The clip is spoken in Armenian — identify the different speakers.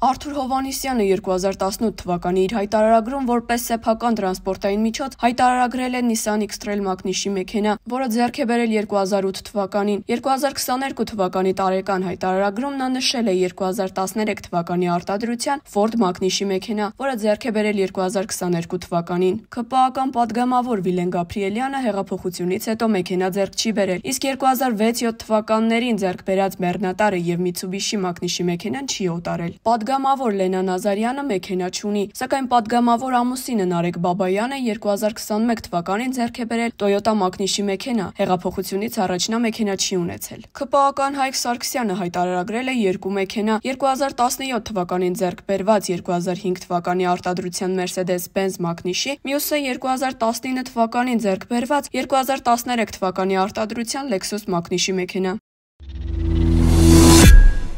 Speaker 1: Արթուր Հովանիսյանը 2018 թվականի իր հայտարարագրում որպես սեփական տրանսպորտային միջոց հայտարարագրել է Nissan X-Trail մակնիշի մեքենա, որը ձեռք է բերել 2008 թվականին։ 2022 թվականի տարեկան հայտարարագրում նա նշել է 2013 թվականի արտադրության Ford մակնիշի մեքենա, որը ձեռք է բերել 2022 թվականին։ ԿՊԱ-ական падգամավոր Վիլեն Գաբրիելյանը հեղափոխությունից հետո մեքենա ձեռք չի բերել, իսկ 2006-7 թվականներին ձեռք բերած Bernatara եւ Mitsubishi մակնիշի մեքենան չի օտարել։ Պատ Պատգամավոր Լենա Նազարյանը մեքենա չունի, սակայն պատգամավոր ամուսինը Նարեկ Բաբայանը 2021 թվականին ձեռք է բերել Toyota Magnish-ի մեքենա, հեղափոխությունից առաջ նա մեքենա չի ունեցել։ ԿՊԱ-ական Հայկ Սարգսյանը հայտարարագրել է երկու մեքենա՝ 2017 թվականին ձեռք բերված 2005 թվականի արտադրության Mercedes-Benz Magnish-ի, մյուսը 2019 թվականին ձեռք բերված 2013 թվականի արտադրության Lexus Magnish-ի մեքենա։